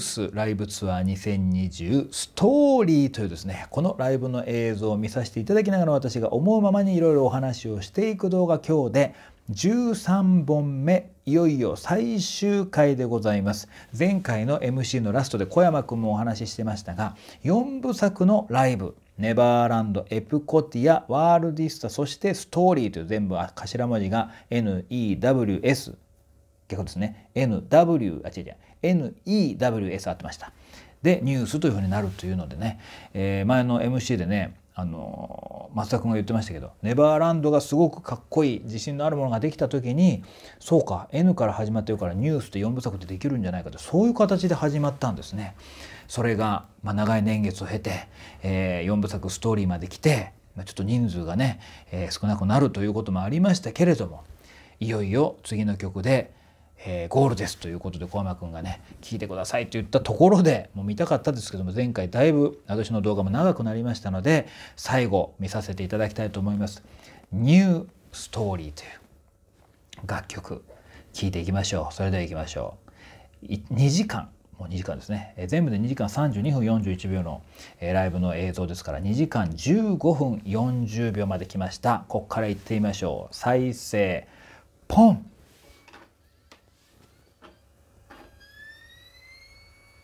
スライブツアー2020ストーリーというですねこのライブの映像を見させていただきながら私が思うままにいろいろお話をしていく動画今日で13本目いよいよ最終回でございます前回の MC のラストで小山君もお話ししてましたが4部作のライブネバーランド、エプコティア、ワールディスタ、そしてストーリーという全部頭文字が NEWS 逆ですね NW あ違う違う NEWS あってました。でニュースというふうになるというのでね、えー、前の MC でねあの松田君が言ってましたけどネバーランドがすごくかっこいい自信のあるものができた時にそうか N から始まってるからニュースって4部作でできるんじゃないかとそういう形で始まったんですね。それが、まあ、長い年月を経て、えー、4部作ストーリーまで来てちょっと人数がね、えー、少なくなるということもありましたけれどもいよいよ次の曲でえー、ゴールですということで小山君がね聞いてくださいと言ったところでもう見たかったですけども前回だいぶ私の動画も長くなりましたので最後見させていただきたいと思います。ニューストーリーという楽曲聴いていきましょうそれではいきましょう2時間もう2時間ですね、全部で2時間32分41秒の、えライブの映像ですから2時間15分40秒まで来ましたここからいってみましょう再生ポン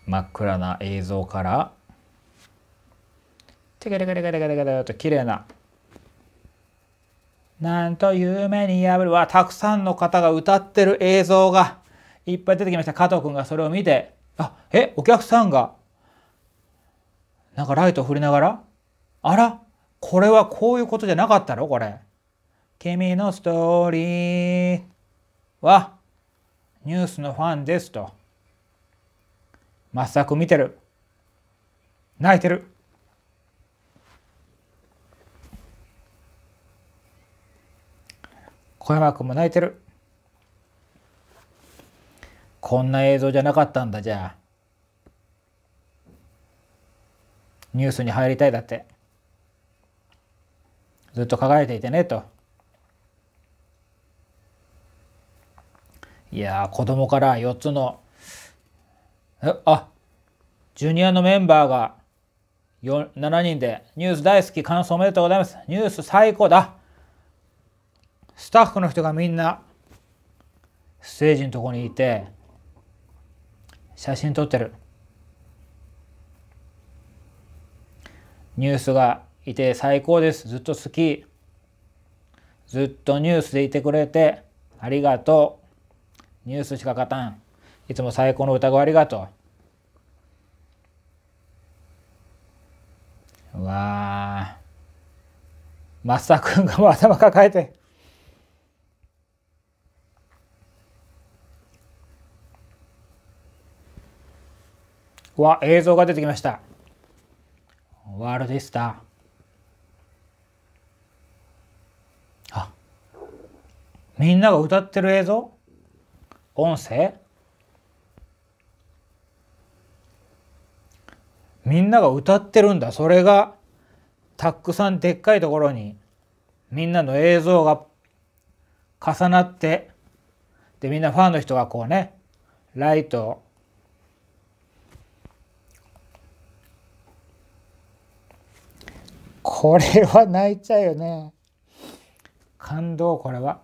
真っ暗な映像からテカテカテカテカテカテと綺麗ななんと夢に破るわたくさんの方が歌ってる映像がいっぱい出てきました加藤君がそれを見てあえお客さんがなんかライトを振りながらあらこれはこういうことじゃなかったのこれ君のストーリーはニュースのファンですと。まっさく見てる泣いてる小山君も泣いてるこんな映像じゃなかったんだじゃあニュースに入りたいだってずっと輝いていてねといや子供から4つのあジュニアのメンバーが7人でニュース大好き感想おめでとうございますニュース最高だスタッフの人がみんなステージのとこにいて写真撮ってるニュースがいて最高ですずっと好きずっとニュースでいてくれてありがとうニュースしか勝たんいつも最高の歌声ありがとう。わあ。マスター君がもう頭抱えて。わ、映像が出てきました。ワールドスター。あ、みんなが歌ってる映像音声みんなが歌ってるんだそれがたくさんでっかいところにみんなの映像が重なってでみんなファンの人がこうねライトをこれは泣いちゃうよね感動これは。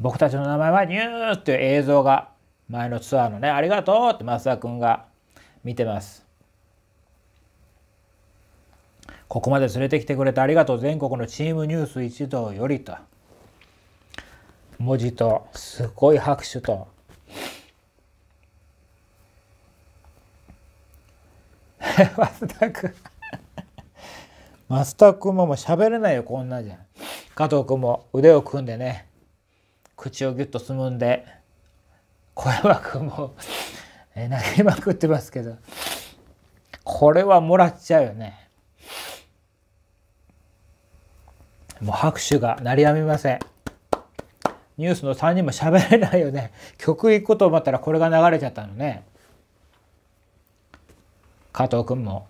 僕たちの名前はニューっていう映像が前のツアーのね、ありがとうって増田君が見てます。ここまで連れてきてくれてありがとう。全国のチームニュース一同よりと。文字と、すごい拍手と。増 田君増田 君ももう喋れないよ、こんなじゃん。加藤君も腕を組んでね、口をぎゅっとすむんで。小山君も投げまくってますけどこれはもらっちゃうよねもう拍手が鳴りやみませんニュースの3人も喋れないよね 曲行くと思ったらこれが流れちゃったのね加藤君も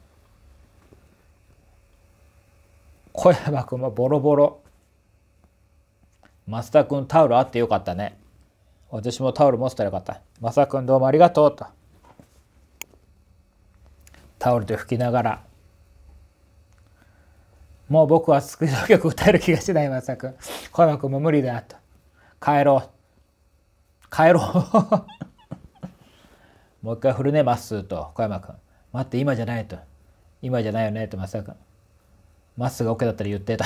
小山君もボロボロ松田君タオルあってよかったね私もタオル持ってたらよかった。まさくんどうもありがとうと。タオルで拭きながら。もう僕はスクショ曲歌える気がしない、まさくん。小山くんも無理だと。帰ろう。帰ろう。もう一回振るね、まっすーと、小山くん。待って、今じゃないと。今じゃないよね、と、まさくん。まっすーが OK だったら言ってと。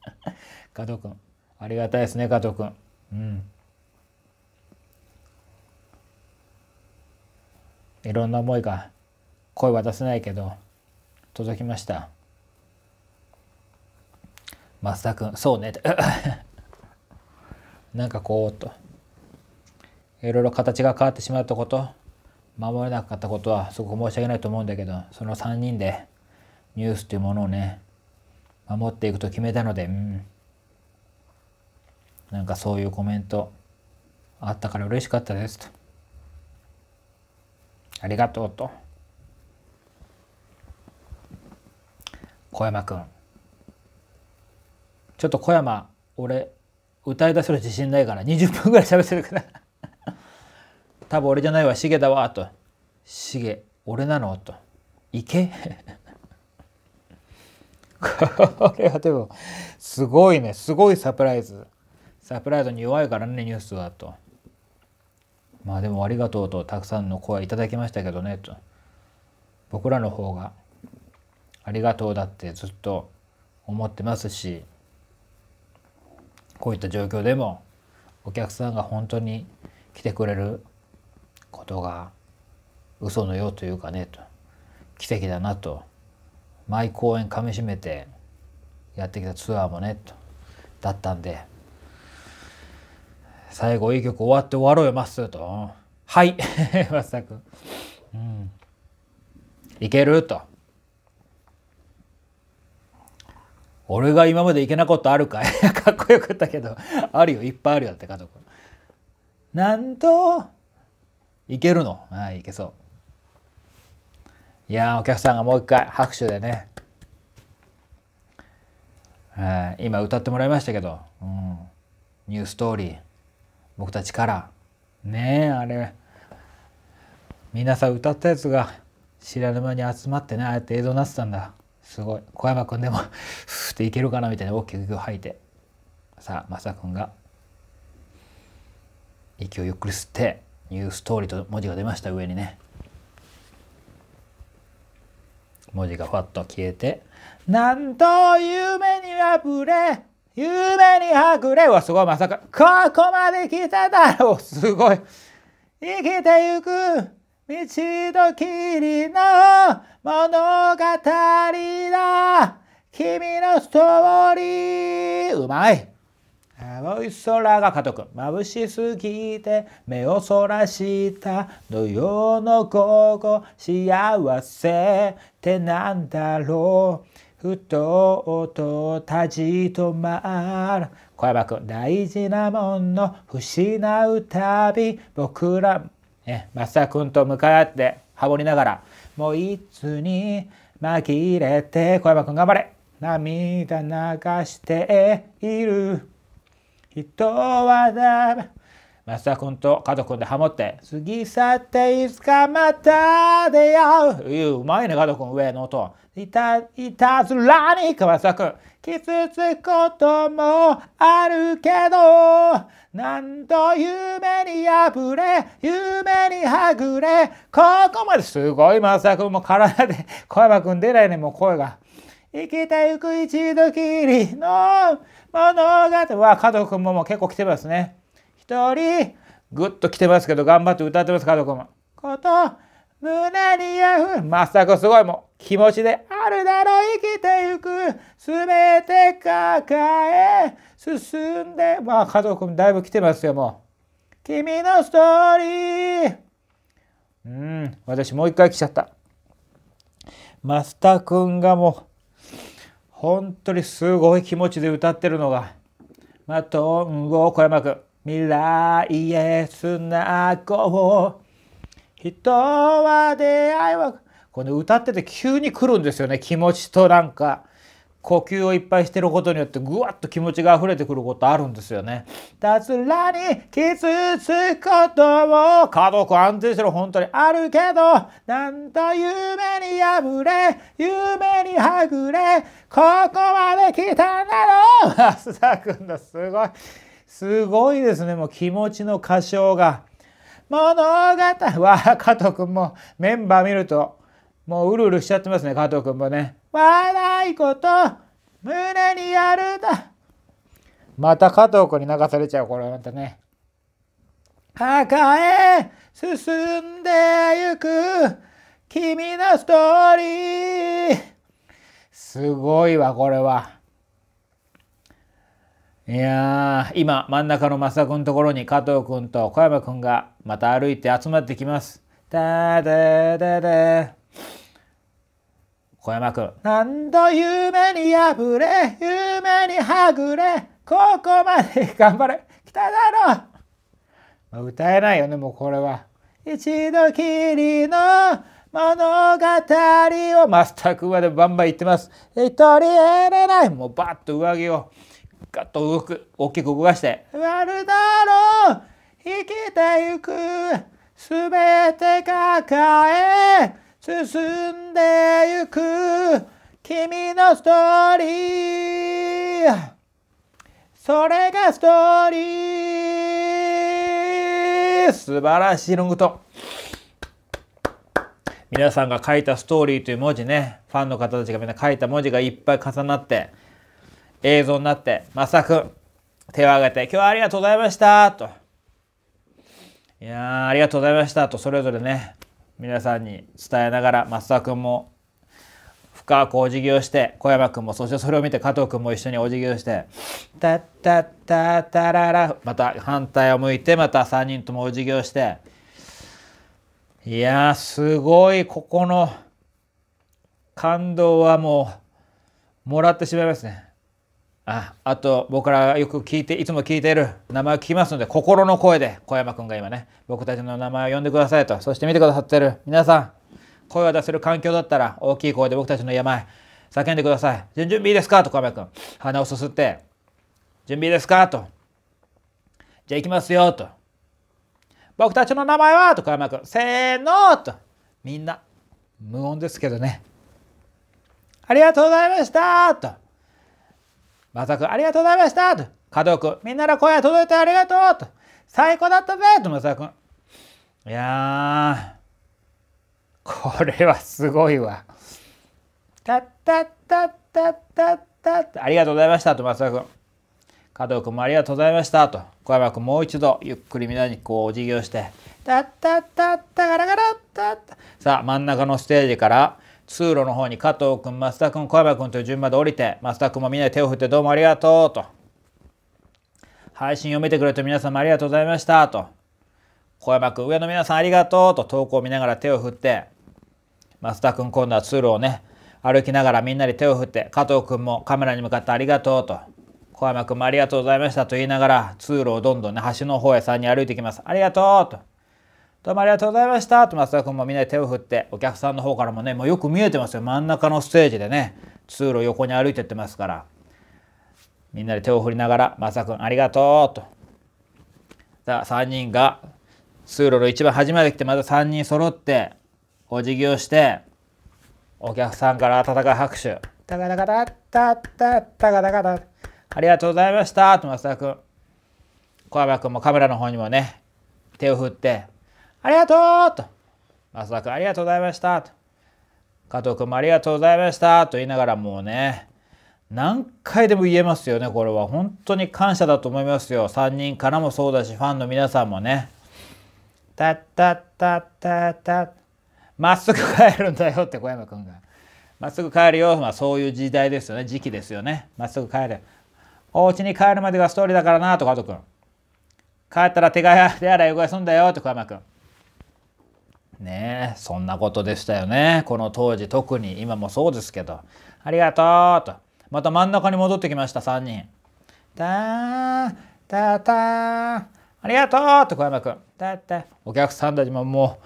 加藤くん。ありがたいですね、加藤くん。うん。いろんな思いが声は出せないけど届きました増田君そうねって なんかこうといろいろ形が変わってしまったこと守れなかったことはすごく申し訳ないと思うんだけどその3人でニュースというものをね守っていくと決めたので、うん、なんかそういうコメントあったから嬉しかったですと。ありがとうと。小山くん。ちょっと小山、俺、歌い出せる自信ないから20分ぐらい喋ってるから 多分俺じゃないわ、しげだわ、と。しげ、俺なのと。いけ これはでも、すごいね、すごいサプライズ。サプライズに弱いからね、ニュースは、と。まあでもありがとうとたくさんの声いただきましたけどねと僕らの方がありがとうだってずっと思ってますしこういった状況でもお客さんが本当に来てくれることが嘘のようというかねと奇跡だなと毎公演かみしめてやってきたツアーもねとだったんで最後いい曲終わって終わろうよ、まっすーと。はい、まっさくん。うん。いけると。俺が今までいけなことあるかい かっこよかったけどあるよ、いっぱいあるよって家族。なんと、いけるのはい、いけそう。いやお客さんがもう一回拍手でね。今歌ってもらいましたけど、うん、ニューストーリー。僕たちからねえあれ皆さん歌ったやつが知らぬ間に集まってねああやって映像になってたんだすごい小山君でも ふっていけるかなみたいな大きく息を吐いてさあ雅君が息をゆっくり吸って「ニューストーリー」と文字が出ました上にね文字がふわっと消えて「なんと夢に破れ夢にはぐれはすごいまさか、ここまで来ただろうすごい生きてゆく道のきりの物語だ君のストーリーうまい青い空が家督眩しすぎて目をそらした土曜の午後幸せってなんだろうふとと立ち止まる小山くん大事なもの失うたび僕らえマサくんと向かってハモりながらもういつに紛れて小山くん頑張れ涙流している人はダメ松田君と加藤君でハモって「過ぎ去っていつかまた出会う」いううまいね加藤君上の音いたいたずらにか松田君傷つくこともあるけど何度夢に破れ夢にはぐれここまですごい松田君も体で小山君出ないねもう声が。生きてゆく一度きりの物語は加藤君ももう結構来てますね。一人ぐっと来てますけど頑張って歌ってます加藤も。こと胸にあふまさかすごいもう気持ちであるだろう生きてゆく全て抱え進んでまあ加藤君だいぶ来てますよもう。君のストーリーうん私もう一回来ちゃった。マスター君がもう本当にすごい気持ちで歌ってるのがまあ東郷小山君未来へつなごう人は出会いはこの歌ってて急に来るんですよね気持ちとなんか呼吸をいっぱいしてることによってぐわっと気持ちが溢れてくることあるんですよね。たずらに傷つくことを家族安定してる本当にあるけどなんと夢に破れ夢にはぐれここまで来たんだろう安田 君のすごい。すごいですね。もう気持ちの歌唱が。物語は加藤君もメンバー見るともううるうるしちゃってますね加藤君もね。笑いこと胸にやるだ。また加藤君に流されちゃうこれまたね。墓へ進んでゆく君のストーリー。すごいわこれは。いやー今真ん中の田君のところに加藤君と小山君がまた歩いて集まってきます。だだだだ小山君何度夢に破れ夢にはぐれここまで頑張れ来ただろう歌えないよねもうこれは。一度きりの物語を増田君までバンバン言ってます。一人得れないもうバッと上着を。ガッと動く大きく動かして「悪だろう生きてゆくすべて抱え進んでゆく君のストーリー」それがストーリー素晴らしいロングト皆さんが書いたストーリーという文字ね、ファンの方たちがみんな書いた文字がいっぱい重なって、映像になって、まさくん、手を挙げて、今日はありがとうございましたと。いやありがとうございましたと、それぞれね、皆さんに伝えながら、松田君も深くお辞儀をして小山君もそしてそれを見て加藤君も一緒にお辞儀をして「タッタッタたタララ」また反対を向いてまた3人ともお辞儀をしていやすごいここの感動はもうもらってしまいますね。ああと僕らよく聞いていつも聞いている名前を聞きますので心の声で小山君が今ね僕たちの名前を呼んでくださいとそして見てくださってる皆さん声を出せる環境だったら大きい声で僕たちの病叫んでください準備いいですかと小山君鼻をすすって準備いいですかとじゃあ行きますよと僕たちの名前はと小山君せーのとみんな無音ですけどねありがとうございましたとまさくありがとうございましたと。家族、みんなの声が届いてありがとうと。最高だったぜと、まさくん。いやこれはすごいわ。たったったったったったありがとうございましたと、松田君。加藤君もありがとうございましたと。小山君もう一度ゆっくりみんなにこうお辞儀をして。たったったったガラガラったった。さあ、真ん中のステージから通路の方に加藤君増田君小山君という順番で降りて増田君もみんなで手を振ってどうもありがとうと配信を見てくれて皆様ありがとうございましたと小山君上の皆さんありがとうと投稿を見ながら手を振って増田君今度は通路をね歩きながらみんなで手を振って加藤君もカメラに向かってありがとうと小山君もありがとうございましたと言いながら通路をどんどんね橋の方へ3人歩いていきますありがとうとどうもありがとうございましたと松田君もみんなで手を振ってお客さんの方からもねもうよく見えてますよ真ん中のステージでね通路横に歩いてってますからみんなで手を振りながら「松田君ありがとう」と。さあ3人が通路の一番端まで来てまた3人揃ってお辞儀をしてお客さんから温かい拍手「タカタカタタタタカタカタ」ありがとうございましたと松田君小山君もカメラの方にもね手を振ってありがとうと。ま田君ありがとうございましたと。加藤君もありがとうございましたと言いながらもうね、何回でも言えますよね、これは。本当に感謝だと思いますよ。3人からもそうだし、ファンの皆さんもね。たったったったたまっすぐ帰るんだよって小山君が。まっすぐ帰るよ、まあ、そういう時代ですよね時期ですよねまっすぐ帰れお家に帰るまでがストーリーだからなと加藤君帰ったら手が手洗いういすんだよと小山君ねそんなことでしたよねこの当時特に今もそうですけど「ありがとう」とまた真ん中に戻ってきました3人。たーたーたーありがとうと小山君たたお客さんたちもも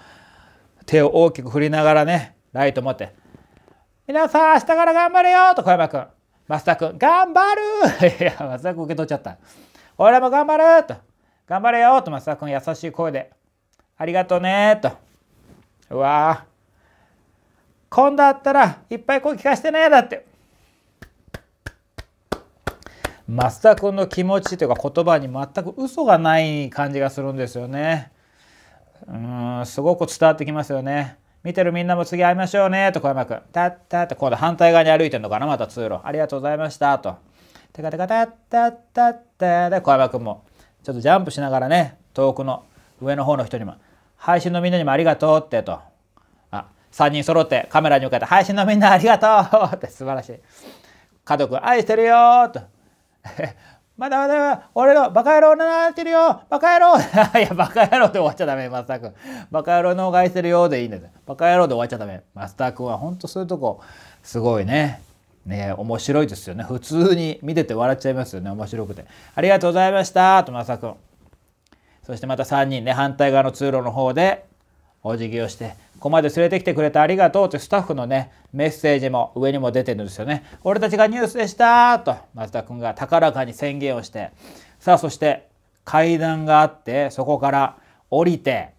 う手を大きく振りながらねライト持って「皆さん明日から頑張れよ」と小山くん増田君「頑張る! 」いや増田君受け取っちゃった「俺も頑張る!」と「頑張れよ」と増田君優しい声で「ありがとうね」と。うわ今度会ったらいっぱい声聞かせてねだって増田君の気持ちというか言葉に全く嘘がない感じがするんですよねうんすごく伝わってきますよね見てるみんなも次会いましょうねと小山君たったって今度反対側に歩いてるのかなまた通路ありがとうございましたとテカテカタッタッタッタで小山君もちょっとジャンプしながらね遠くの上の方の人にも配信のみんなにもありがとうってと。あ、3人揃ってカメラに向かって配信のみんなありがとうって素晴らしい。家族愛してるよと。まだまだ俺のバカ野郎なってるよバカ野郎 いや、バカ野郎で終わっちゃダメ、マスター君。バカ野郎のおが愛してるよでいいんだよ。バカ野郎で終わっちゃダメ。マスター君は本当そういうとこ、すごいね。ね面白いですよね。普通に見てて笑っちゃいますよね。面白くて。ありがとうございましたと、マスター君。そしてまた3人ね反対側の通路の方でお辞儀をしてここまで連れてきてくれてありがとうってスタッフのねメッセージも上にも出てるんですよね。俺たちがニュースでしたと松田君が高らかに宣言をしてさあそして階段があってそこから降りて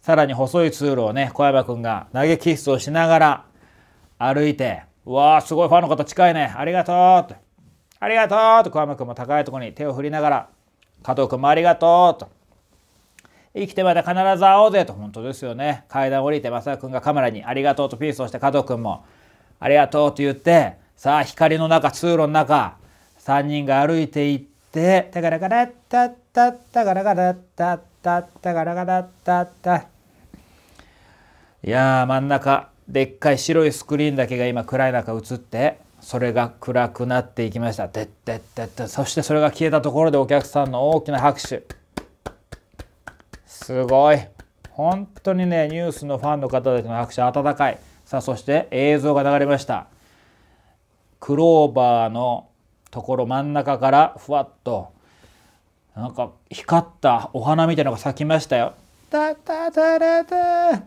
さらに細い通路をね小山君が投げキッスをしながら歩いて「うわあすごいファンの方近いねありがとう」と「ありがとう」と小山君も高いところに手を振りながら加藤君もありがとうと。生きてまた必ず会おうぜと。本当ですよね。階段降りてまさく君がカメラにありがとうとピースをして加藤君もありがとうと言って、さあ光の中、通路の中、3人が歩いていって、タガラガラッタッタッタガラガラッタッタッタガラガラッタッタ。いやー真ん中、でっかい白いスクリーンだけが今暗い中映って、それが暗くなっていきましたでってってってそしてそれが消えたところでお客さんの大きな拍手すごい本当にねニュースのファンの方たちの拍手温かいさあそして映像が流れましたクローバーのところ真ん中からふわっとなんか光ったお花みたいなのが咲きましたよ。タタタラタ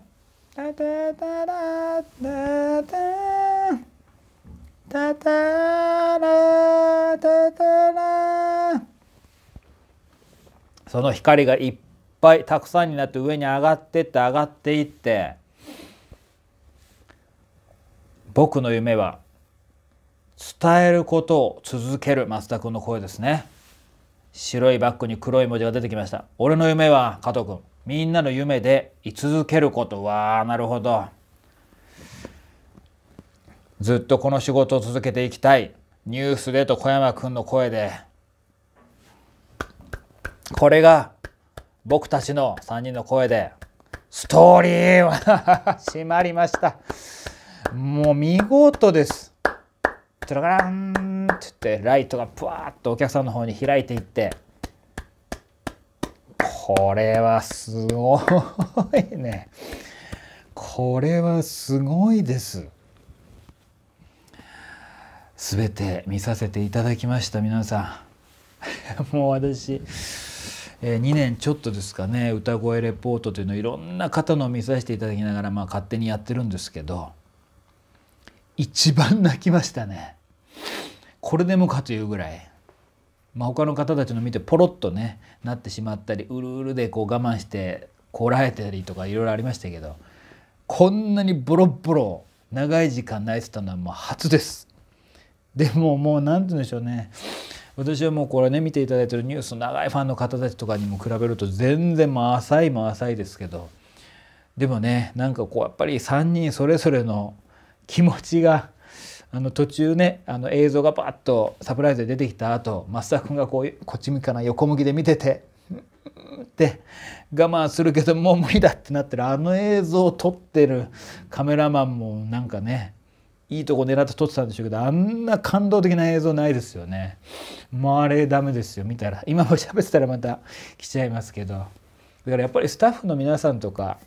タタタラタタタタラタタラその光がいっぱいたくさんになって上に上がってって上がっていって僕の夢は伝えることを続ける松田君の声ですね白いバッグに黒い文字が出てきました俺の夢は加藤君みんなの夢で居続けることわあなるほど。ずっとこの仕事を続けていきたいニュースでと小山君の声でこれが僕たちの3人の声でストーリーは 閉まりましたもう見事ですトラガランって言ってライトがプワーッとお客さんの方に開いていってこれはすごいねこれはすごいです。全て見させていただきました皆さん もう私、えー、2年ちょっとですかね歌声レポートというのをいろんな方の見させていただきながら、まあ、勝手にやってるんですけど一番泣きましたねこれでもかというぐらい。まあ、他の方たちの見てポロッとねなってしまったりうるうるでこう我慢してこらえたりとかいろいろありましたけどこんなにボロボロ長い時間泣いてたのはもう初です。でももう何て言うんでしょうね私はもうこれね見ていただいてるニュースの長いファンの方たちとかにも比べると全然まあ浅いまあ浅いですけどでもねなんかこうやっぱり3人それぞれの気持ちがあの途中ねあの映像がバッとサプライズで出てきた後増田君がこうこっち向きかな横向きで見ててって我慢するけどもう無理だってなってるあの映像を撮ってるカメラマンもなんかねいいとこ狙って撮ってたんでしょうけどあんな感動的な映像ないですよねもうあれダメですよ見たら今も 喋ってたらまた来ちゃいますけどだからやっぱりスタッフの皆さんとか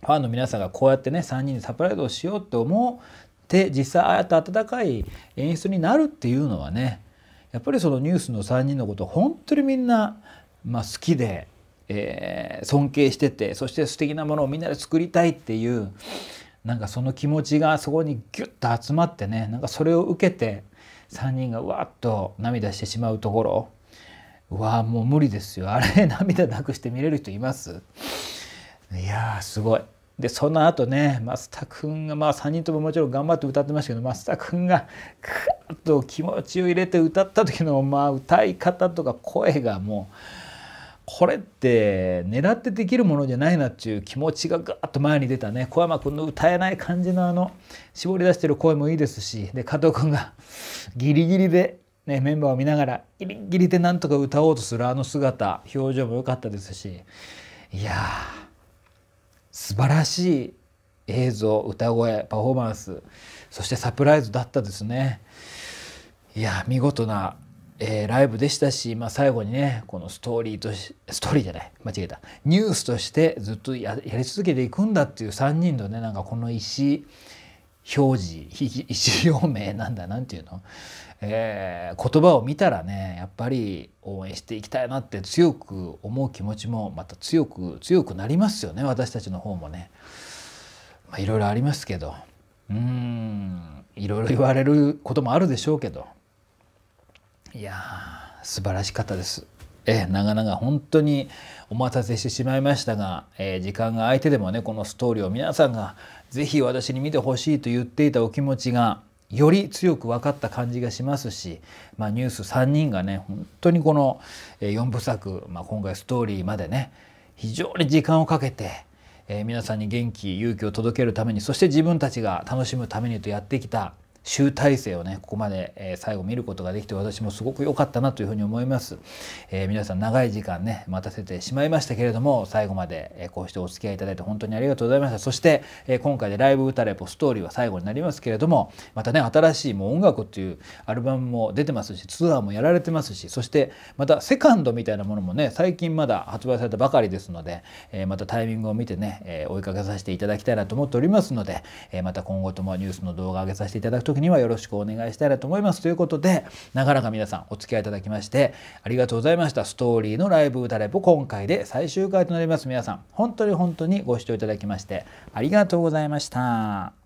ファンの皆さんがこうやってね3人でサプライズをしようって思って実際ああやって温かい演出になるっていうのはねやっぱりそのニュースの3人のこと本当にみんな、まあ、好きで、えー、尊敬しててそして素敵なものをみんなで作りたいっていうなんかその気持ちがそこにギュッと集まってねなんかそれを受けて3人がわっと涙してしまうところうわもう無理ですよあれ涙なくして見れる人いますいやすごいでその後ね増田君がまあ3人とももちろん頑張って歌ってましたけど増田君がクッと気持ちを入れて歌った時のまあ歌い方とか声がもう。これって狙ってできるものじゃないなっていう気持ちがガーッと前に出たね小山君の歌えない感じのあの絞り出してる声もいいですしで加藤君がギリギリで、ね、メンバーを見ながらギリギリでなんとか歌おうとするあの姿表情も良かったですしいやー素晴らしい映像歌声パフォーマンスそしてサプライズだったですね。いや見事なえー、ライブでしたし、まあ、最後にねこのストーリーとしストーリーじゃない間違えたニュースとしてずっとやり続けていくんだっていう3人のねなんかこの意思表示意思表明なんだなんていうの、えー、言葉を見たらねやっぱり応援していきたいなって強く思う気持ちもまた強く強くなりますよね私たちの方もね。まあ、いろいろありますけどうんいろいろ言われることもあるでしょうけど。いや素晴らしかったです。え長々本当にお待たせしてしまいましたが、えー、時間が空いてでもねこのストーリーを皆さんが是非私に見てほしいと言っていたお気持ちがより強く分かった感じがしますし、まあ、ニュース3人がね本当にこの4部作、まあ、今回ストーリーまでね非常に時間をかけて、えー、皆さんに元気勇気を届けるためにそして自分たちが楽しむためにとやってきた集大成をねここまで、え最後見ることができて私もすごく良かったなというふうに思います、えー、皆さん長い時間ね待たせてしまいましたけれども最後まで、えこうしてお付き合いいただいて本当にありがとうございましたそして、え今回で「ライブ歌レポストーリー」は最後になりますけれどもまたね新しい「もう音楽」っていうアルバムも出てますしツアーもやられてますしそしてまたセカンドみたいなものもね最近まだ発売されたばかりですので、えまたタイミングを見てね、え追いかけさせていただきたいなと思っておりますので、えまた今後ともニュースの動画上げさせていただくとにはよろしくお願いしたいなと思いますということで長らか皆さんお付き合いいただきましてありがとうございましたストーリーのライブ歌レポ今回で最終回となります皆さん本当に本当にご視聴いただきましてありがとうございました。